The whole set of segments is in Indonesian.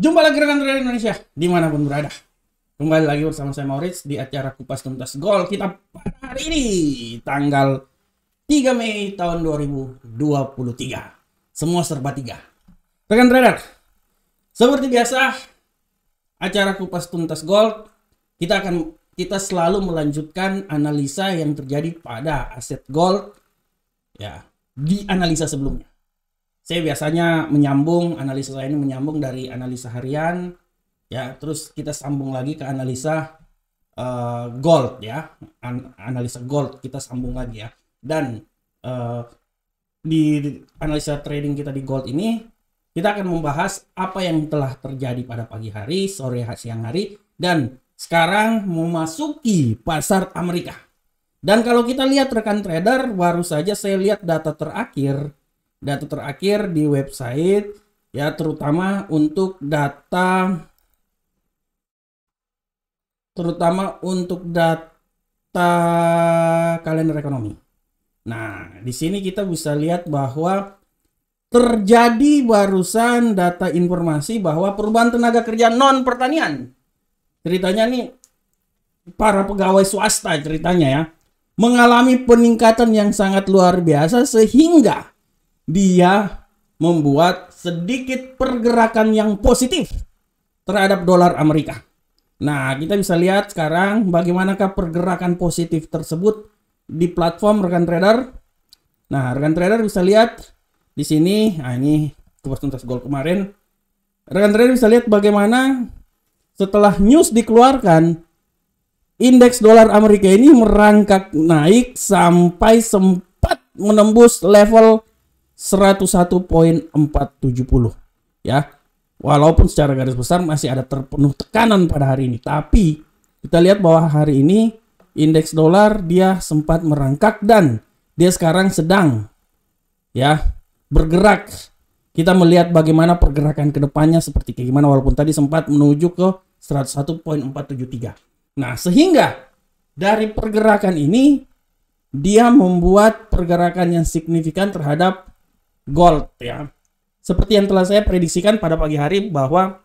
Jumpa lagi dengan Real Indonesia dimanapun berada. Kembali lagi bersama saya Maurits di acara Kupas Tuntas Gol kita hari ini tanggal 3 Mei tahun 2023. Semua serba tiga. Rekan trader. seperti biasa acara Kupas Tuntas Gol kita akan kita selalu melanjutkan analisa yang terjadi pada aset gold ya di analisa sebelumnya saya biasanya menyambung analisa saya ini menyambung dari analisa harian ya terus kita sambung lagi ke analisa uh, gold ya An analisa gold kita sambung lagi ya dan uh, di, analisa trading kita di gold ini kita akan membahas apa yang telah terjadi pada pagi hari sore siang hari dan sekarang memasuki pasar Amerika dan kalau kita lihat rekan trader baru saja saya lihat data terakhir data terakhir di website ya terutama untuk data terutama untuk data kalender ekonomi. Nah, di sini kita bisa lihat bahwa terjadi barusan data informasi bahwa perubahan tenaga kerja non pertanian. Ceritanya nih para pegawai swasta ceritanya ya mengalami peningkatan yang sangat luar biasa sehingga dia membuat sedikit pergerakan yang positif terhadap dolar Amerika. Nah, kita bisa lihat sekarang bagaimanakah pergerakan positif tersebut di platform rekan trader. Nah, rekan trader bisa lihat di sini, nah ini tuntas gold kemarin. Rekan trader bisa lihat bagaimana setelah news dikeluarkan, indeks dolar Amerika ini merangkak naik sampai sempat menembus level 101.470 ya. Walaupun secara garis besar masih ada terpenuh tekanan pada hari ini, tapi kita lihat bahwa hari ini indeks dolar dia sempat merangkak dan dia sekarang sedang ya bergerak. Kita melihat bagaimana pergerakan kedepannya seperti gimana walaupun tadi sempat menuju ke 101.473. Nah, sehingga dari pergerakan ini dia membuat pergerakan yang signifikan terhadap gold ya. Seperti yang telah saya prediksikan pada pagi hari bahwa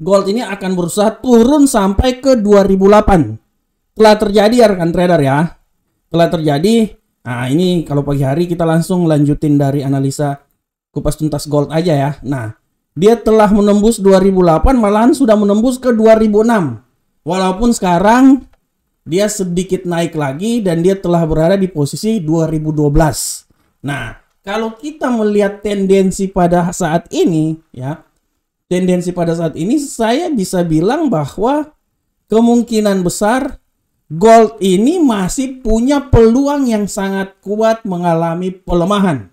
gold ini akan berusaha turun sampai ke 2008. Telah terjadi ya rekan trader ya. Telah terjadi. Nah ini kalau pagi hari kita langsung lanjutin dari analisa kupas tuntas gold aja ya. Nah dia telah menembus 2008 malahan sudah menembus ke 2006. Walaupun sekarang dia sedikit naik lagi dan dia telah berada di posisi 2012. Nah, kalau kita melihat tendensi pada saat ini ya tendensi pada saat ini saya bisa bilang bahwa kemungkinan besar gold ini masih punya peluang yang sangat kuat mengalami pelemahan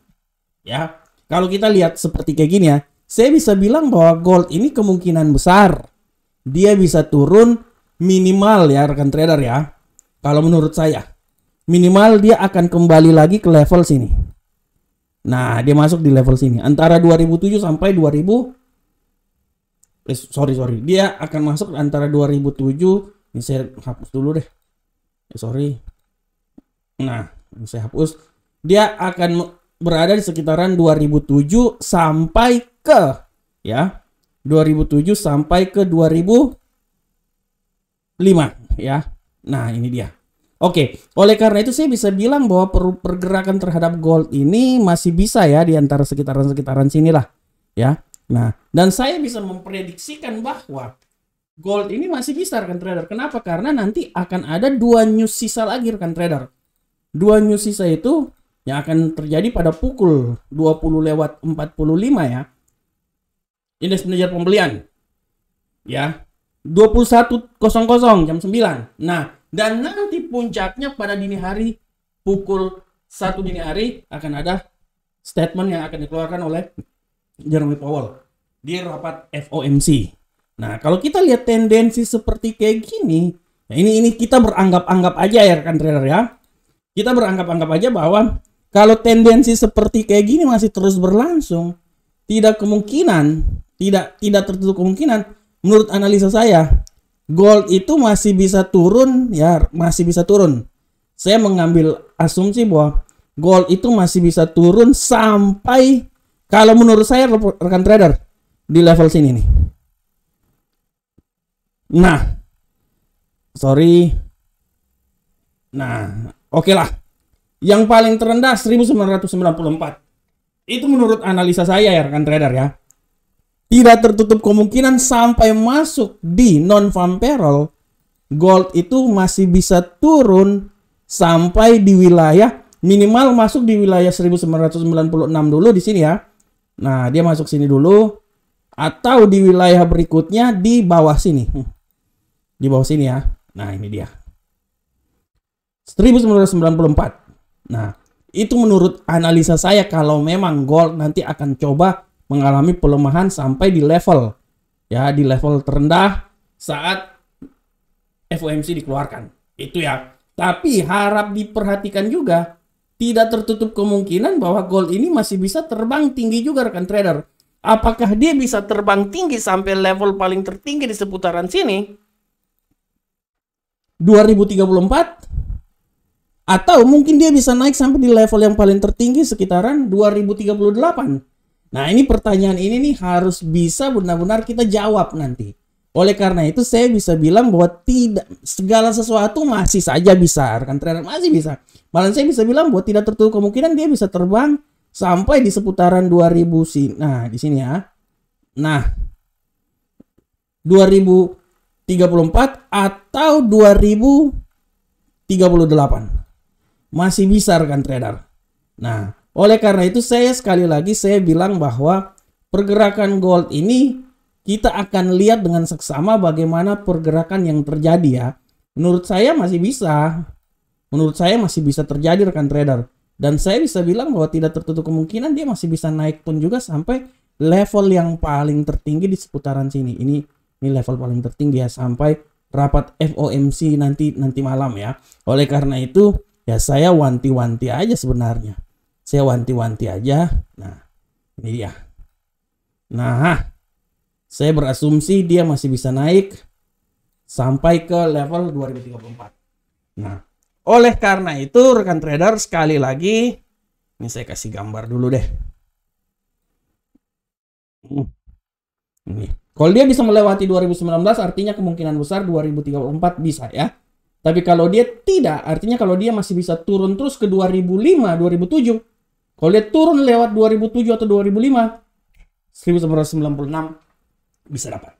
ya kalau kita lihat seperti kayak gini ya saya bisa bilang bahwa gold ini kemungkinan besar dia bisa turun minimal ya rekan trader ya kalau menurut saya minimal dia akan kembali lagi ke level sini Nah, dia masuk di level sini antara 2007 sampai 2000 eh, sorry sorry dia akan masuk antara 2007 ini saya hapus dulu deh eh, sorry nah ini saya hapus dia akan berada di sekitaran 2007 sampai ke ya 2007 sampai ke 2005 ya nah ini dia Oke, oleh karena itu saya bisa bilang bahwa pergerakan terhadap gold ini masih bisa ya di antara sekitaran-sekitaran sinilah, ya. Nah, dan saya bisa memprediksikan bahwa gold ini masih bisa rekan trader. Kenapa? Karena nanti akan ada dua news sisa lagi rekan trader. Dua news sisa itu yang akan terjadi pada pukul 20 lewat 45 ya. Indeks manajer pembelian. Ya. 21.00 jam 9. Nah, dan nanti puncaknya pada dini hari pukul satu dini hari akan ada statement yang akan dikeluarkan oleh Jeremy Powell di rapat FOMC. Nah, kalau kita lihat tendensi seperti kayak gini, nah ini ini kita beranggap-anggap aja ya rekan trader ya. Kita beranggap-anggap aja bahwa kalau tendensi seperti kayak gini masih terus berlangsung, tidak kemungkinan, tidak tidak tertutup kemungkinan menurut analisa saya gold itu masih bisa turun ya masih bisa turun saya mengambil asumsi bahwa gold itu masih bisa turun sampai kalau menurut saya rekan trader di level sini nih nah sorry nah oke okay lah yang paling terendah 1994 itu menurut analisa saya ya rekan trader ya tidak tertutup kemungkinan sampai masuk di non farm payroll gold itu masih bisa turun sampai di wilayah minimal masuk di wilayah 1996 dulu di sini ya. Nah, dia masuk sini dulu atau di wilayah berikutnya di bawah sini. Hmm. Di bawah sini ya. Nah, ini dia. 1994. Nah, itu menurut analisa saya kalau memang gold nanti akan coba mengalami pelemahan sampai di level ya di level terendah saat FOMC dikeluarkan. Itu ya. Tapi harap diperhatikan juga tidak tertutup kemungkinan bahwa gold ini masih bisa terbang tinggi juga rekan trader. Apakah dia bisa terbang tinggi sampai level paling tertinggi di seputaran sini? 2034 atau mungkin dia bisa naik sampai di level yang paling tertinggi sekitaran 2038 Nah, ini pertanyaan ini nih harus bisa benar-benar kita jawab nanti. Oleh karena itu saya bisa bilang bahwa tidak segala sesuatu masih saja bisa rekan trader masih bisa. Malah saya bisa bilang bahwa tidak tertutup kemungkinan dia bisa terbang sampai di seputaran 2000 sih. Nah, di sini ya. Nah, 2034 atau 2038. Masih bisa rekan trader. Nah, oleh karena itu saya sekali lagi saya bilang bahwa pergerakan gold ini kita akan lihat dengan seksama bagaimana pergerakan yang terjadi ya. Menurut saya masih bisa. Menurut saya masih bisa terjadi rekan trader. Dan saya bisa bilang bahwa tidak tertutup kemungkinan dia masih bisa naik pun juga sampai level yang paling tertinggi di seputaran sini. Ini ini level paling tertinggi ya sampai rapat FOMC nanti nanti malam ya. Oleh karena itu ya saya wanti-wanti aja sebenarnya saya wanti-wanti aja. Nah, ini dia. Nah, saya berasumsi dia masih bisa naik sampai ke level 2034. Nah, oleh karena itu rekan trader sekali lagi ini saya kasih gambar dulu deh. Hmm, ini. Kalau dia bisa melewati 2019 artinya kemungkinan besar 2034 bisa ya. Tapi kalau dia tidak artinya kalau dia masih bisa turun terus ke 2005, 2007 kalau dia turun lewat 2007 atau 2005, 1996 bisa dapat.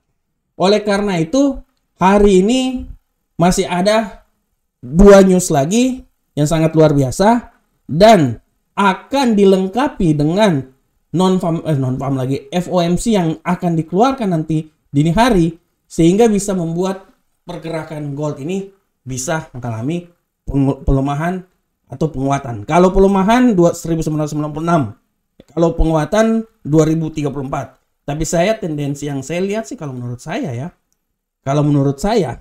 Oleh karena itu, hari ini masih ada dua news lagi yang sangat luar biasa dan akan dilengkapi dengan non farm eh, non farm lagi FOMC yang akan dikeluarkan nanti dini hari sehingga bisa membuat pergerakan gold ini bisa mengalami pelemahan atau penguatan. Kalau pelemahan 1996, kalau penguatan 2034. Tapi saya tendensi yang saya lihat sih kalau menurut saya ya, kalau menurut saya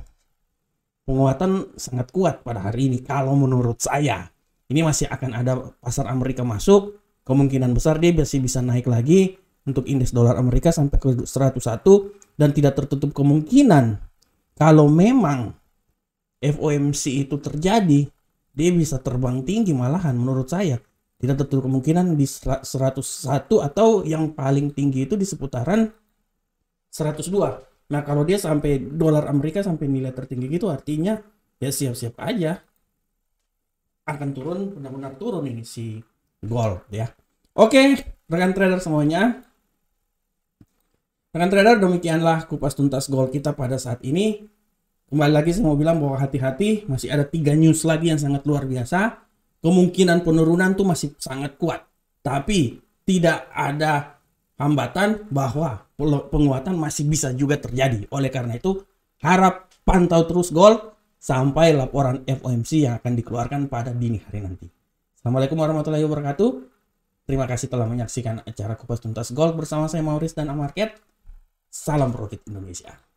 penguatan sangat kuat pada hari ini. Kalau menurut saya, ini masih akan ada pasar Amerika masuk, kemungkinan besar dia masih bisa naik lagi untuk indeks dolar Amerika sampai ke 101 dan tidak tertutup kemungkinan kalau memang FOMC itu terjadi dia bisa terbang tinggi malahan menurut saya tidak tertutup kemungkinan di 101 atau yang paling tinggi itu di seputaran 102. Nah, kalau dia sampai dolar Amerika sampai nilai tertinggi gitu artinya ya siap-siap aja akan turun benar-benar turun ini si gold ya. Oke, rekan trader semuanya. Rekan trader demikianlah kupas tuntas gold kita pada saat ini. Kembali lagi saya mau bilang bahwa hati-hati, masih ada tiga news lagi yang sangat luar biasa. Kemungkinan penurunan tuh masih sangat kuat. Tapi tidak ada hambatan bahwa penguatan masih bisa juga terjadi. Oleh karena itu, harap pantau terus gol sampai laporan FOMC yang akan dikeluarkan pada dini hari nanti. Assalamualaikum warahmatullahi wabarakatuh. Terima kasih telah menyaksikan acara Kupas Tuntas Gold bersama saya Mauris dan Amarket. Salam Profit Indonesia.